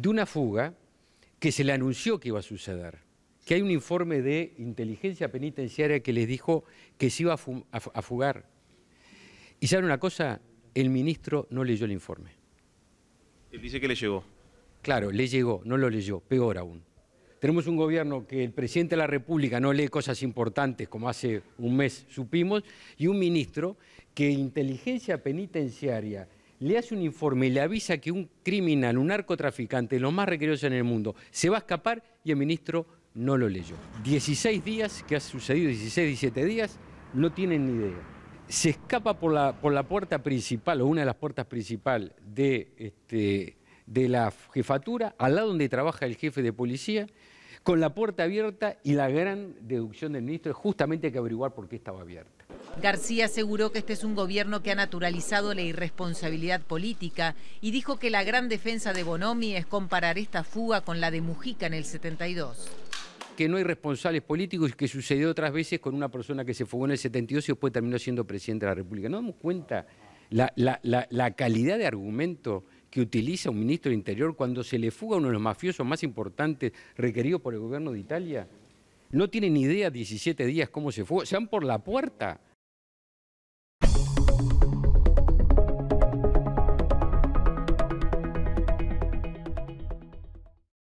de una fuga que se le anunció que iba a suceder, que hay un informe de inteligencia penitenciaria que les dijo que se iba a, fugar. Y saben una cosa, el ministro no leyó el informe. Él dice que le llegó. Claro, le llegó, no lo leyó, peor aún. Tenemos un gobierno que el presidente de la República no lee cosas importantes como hace un mes supimos, y un ministro que inteligencia penitenciaria le hace un informe y le avisa que un criminal, un narcotraficante, lo más requeridos en el mundo, se va a escapar y el ministro no lo leyó. 16 días, que ha sucedido 16, 17 días, no tienen ni idea. Se escapa por la, por la puerta principal o una de las puertas principales de, este, de la jefatura, al lado donde trabaja el jefe de policía, con la puerta abierta y la gran deducción del ministro es justamente que averiguar por qué estaba abierta. García aseguró que este es un gobierno que ha naturalizado la irresponsabilidad política y dijo que la gran defensa de Bonomi es comparar esta fuga con la de Mujica en el 72 que no hay responsables políticos y que sucedió otras veces con una persona que se fugó en el 72 y después terminó siendo presidente de la República. ¿No damos cuenta la, la calidad de argumento? que utiliza un ministro de Interior cuando se le fuga uno de los mafiosos más importantes requeridos por el gobierno de Italia? No tienen ni idea 17 días cómo se fue, se van por la puerta.